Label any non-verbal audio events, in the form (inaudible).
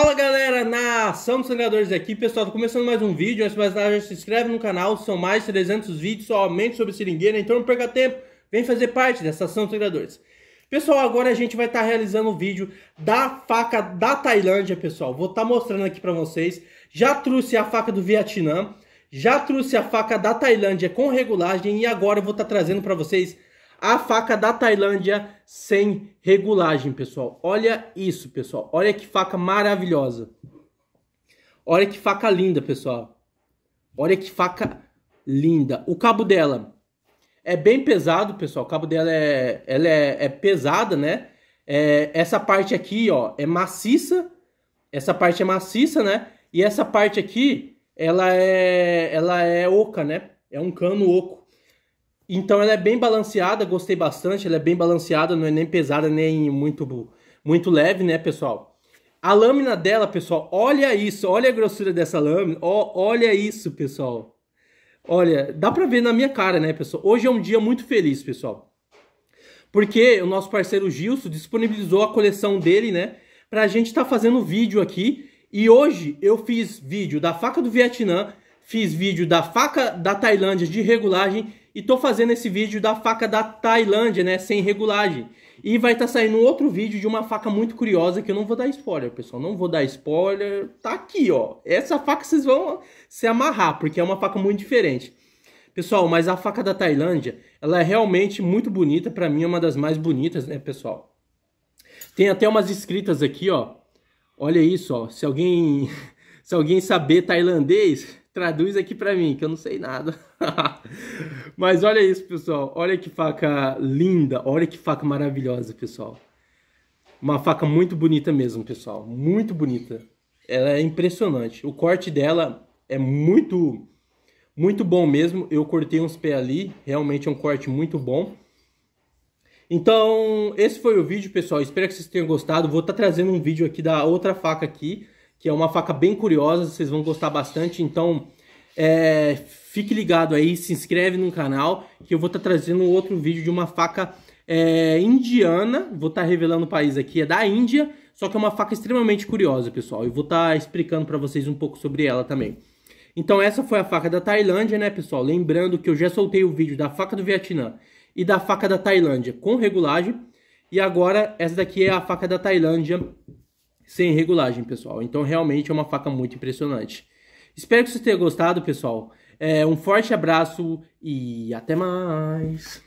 Fala galera, na ação dos sangadores aqui, pessoal, tô começando mais um vídeo, antes mais nada já se inscreve no canal, são mais de 300 vídeos somente sobre seringueira, então não perca tempo, vem fazer parte dessa ação dos sangadores. Pessoal, agora a gente vai estar tá realizando o um vídeo da faca da Tailândia, pessoal, vou estar tá mostrando aqui para vocês, já trouxe a faca do Vietnã, já trouxe a faca da Tailândia com regulagem e agora eu vou estar tá trazendo para vocês a faca da Tailândia sem regulagem, pessoal. Olha isso, pessoal. Olha que faca maravilhosa. Olha que faca linda, pessoal. Olha que faca linda. O cabo dela é bem pesado, pessoal. O cabo dela é, ela é, é pesada, né? É, essa parte aqui, ó, é maciça. Essa parte é maciça, né? E essa parte aqui, ela é, ela é oca, né? É um cano oco. Então ela é bem balanceada, gostei bastante, ela é bem balanceada, não é nem pesada nem muito muito leve, né, pessoal? A lâmina dela, pessoal, olha isso, olha a grossura dessa lâmina, ó, olha isso, pessoal. Olha, dá pra ver na minha cara, né, pessoal? Hoje é um dia muito feliz, pessoal. Porque o nosso parceiro Gilson disponibilizou a coleção dele, né, pra gente estar tá fazendo vídeo aqui. E hoje eu fiz vídeo da faca do Vietnã, fiz vídeo da faca da Tailândia de regulagem e tô fazendo esse vídeo da faca da Tailândia, né, sem regulagem. E vai estar tá saindo outro vídeo de uma faca muito curiosa que eu não vou dar spoiler, pessoal, não vou dar spoiler. Tá aqui, ó. Essa faca vocês vão se amarrar, porque é uma faca muito diferente. Pessoal, mas a faca da Tailândia, ela é realmente muito bonita, para mim é uma das mais bonitas, né, pessoal? Tem até umas escritas aqui, ó. Olha isso, ó. Se alguém (laughs) se alguém saber tailandês, Traduz aqui para mim, que eu não sei nada. (laughs) Mas olha isso, pessoal. Olha que faca linda. Olha que faca maravilhosa, pessoal. Uma faca muito bonita mesmo, pessoal. Muito bonita. Ela é impressionante. O corte dela é muito, muito bom mesmo. Eu cortei uns pés ali. Realmente é um corte muito bom. Então, esse foi o vídeo, pessoal. Espero que vocês tenham gostado. Vou estar tá trazendo um vídeo aqui da outra faca aqui que é uma faca bem curiosa, vocês vão gostar bastante. Então, é, fique ligado aí, se inscreve no canal, que eu vou estar tá trazendo outro vídeo de uma faca é, indiana. Vou estar tá revelando o país aqui, é da Índia, só que é uma faca extremamente curiosa, pessoal. E vou estar tá explicando para vocês um pouco sobre ela também. Então essa foi a faca da Tailândia, né, pessoal? Lembrando que eu já soltei o vídeo da faca do Vietnã e da faca da Tailândia com regulagem. E agora essa daqui é a faca da Tailândia sem regulagem, pessoal. Então, realmente é uma faca muito impressionante. Espero que vocês tenham gostado, pessoal. É, um forte abraço e até mais!